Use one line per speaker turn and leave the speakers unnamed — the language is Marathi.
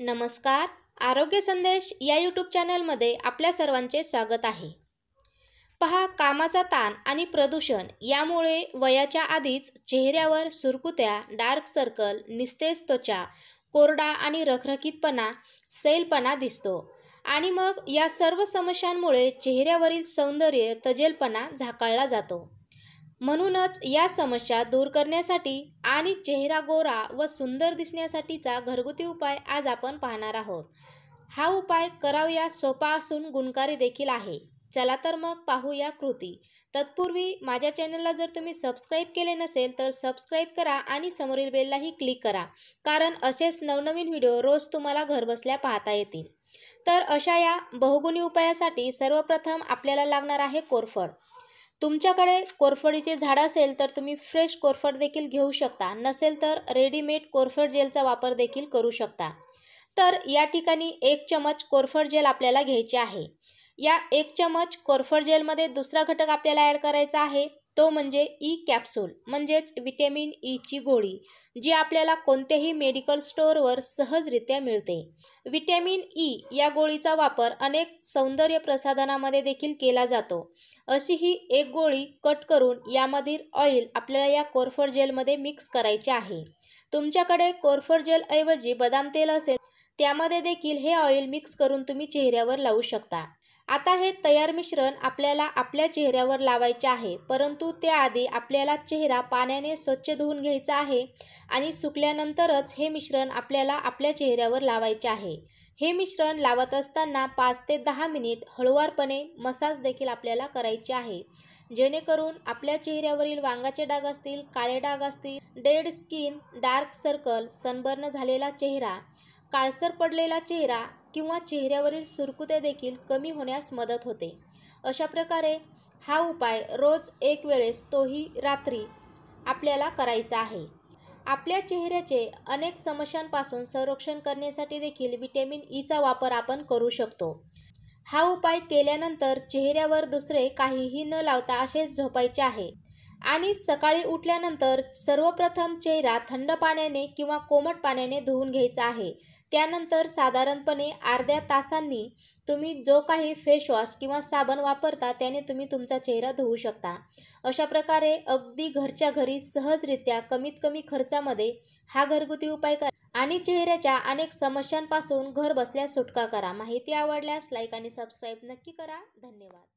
नमस्कार आरोग्य संदेश या यूट्यूब चॅनलमध्ये आपल्या सर्वांचे स्वागत आहे पहा कामाचा ताण आणि प्रदूषण यामुळे वयाच्या आधीच चेहऱ्यावर सुरकुत्या डार्क सर्कल निस्तेज त्वचा कोरडा आणि रखरखीतपणा सैलपणा दिसतो आणि मग या सर्व समस्यांमुळे चेहऱ्यावरील सौंदर्य तजेलपणा झाकळला जातो म्हणूनच या समस्या दूर करण्यासाठी आणि चेहरा गोरा व सुंदर दिसण्यासाठीचा घरगुती उपाय आज आपण पाहणार आहोत हा उपाय करावया सोपा असून गुणकारी देखील आहे चला तर मग पाहूया कृती तत्पूर्वी माझ्या चॅनलला जर तुम्ही सबस्क्राईब केले नसेल तर सबस्क्राईब करा आणि समोरील बेललाही क्लिक करा कारण असेच नवनवीन व्हिडिओ रोज तुम्हाला घरबसल्या पाहता येतील तर अशा या बहुगुणी उपायासाठी सर्वप्रथम आपल्याला लागणार आहे कोरफड तुमच्याकडे कोरफडीचे झाड असेल तर तुम्ही फ्रेश कोरफड देखील घेऊ शकता नसेल तर रेडीमेड कोरफड जेलचा वापर देखील करू शकता तर या ठिकाणी एक चमच कोरफड जेल आपल्याला घ्यायचे आहे या एक चमच कोरफड जेलमध्ये दुसरा घटक आपल्याला ॲड करायचा आहे तो म्हणजे ई e कॅप्सूल म्हणजेच विटॅमिन ईची e गोळी जी आपल्याला कोणत्याही मेडिकल स्टोअरवर सहजरित्या मिळते विटॅमिन ई e या गोळीचा वापर अनेक सौंदर्य प्रसाधनामध्ये देखील केला जातो अशी ही एक गोळी कट करून यामधील ऑइल आपल्याला या कोर्फर जेलमध्ये मिक्स करायचे आहे तुमच्याकडे जेल जेलऐवजी बदाम तेल असेल त्यामध्ये देखील हे ऑइल मिक्स करून तुम्ही चेहऱ्यावर लावू शकता आता हे तयार मिश्रण आपल्याला आपल्या चेहऱ्यावर लावायचे आहे परंतु त्याआधी आपल्याला चेहरा पाण्याने स्वच्छ धुवून घ्यायचा आहे आणि सुकल्यानंतरच हे मिश्रण आपल्याला आपल्या चेहऱ्यावर लावायचे आहे हे मिश्रण लावत असताना पाच ते दहा मिनिट हळुवारपणे मसाज देखील आपल्याला करायचे आहे जेणेकरून आपल्या चेहऱ्यावरील वांगाचे डाग असतील काळे डाग असतील dead skin dark circle sunburn झालेला चेहरा काळसर पडलेला चेहरा किंवा चेहऱ्यावरील सुरकुते देखील कमी होण्यास मदत होते अशा प्रकारे हा उपाय रोज एक वेळेस तोही रात्री आपल्याला करायचा आहे आपल्या चेहऱ्याचे अनेक समस्यांपासून संरक्षण करण्यासाठी देखील विटॅमिन ईचा e वापर आपण करू शकतो हा उपाय केल्यानंतर चेहऱ्यावर दुसरे काहीही न लावता असेच झोपायचे आहे आणि सकाळी उठल्यानंतर सर्वप्रथम चेहरा थंड पाण्याने किंवा कोमट पाण्याने धुवून घ्यायचा आहे त्यानंतर साधारणपणे अर्ध्या तासांनी तुम्ही जो काही फेसवॉश किंवा साबण वापरता त्याने तुम्ही तुमचा चेहरा धुवू शकता अशा प्रकारे अगदी घरच्या घरी सहजरित्या कमीत कमी खर्चामध्ये हा घरगुती उपाय करा आणि चेहऱ्याच्या अनेक समस्यांपासून घर बसल्या सुटका करा माहिती आवडल्यास लाईक आणि सबस्क्राईब नक्की करा धन्यवाद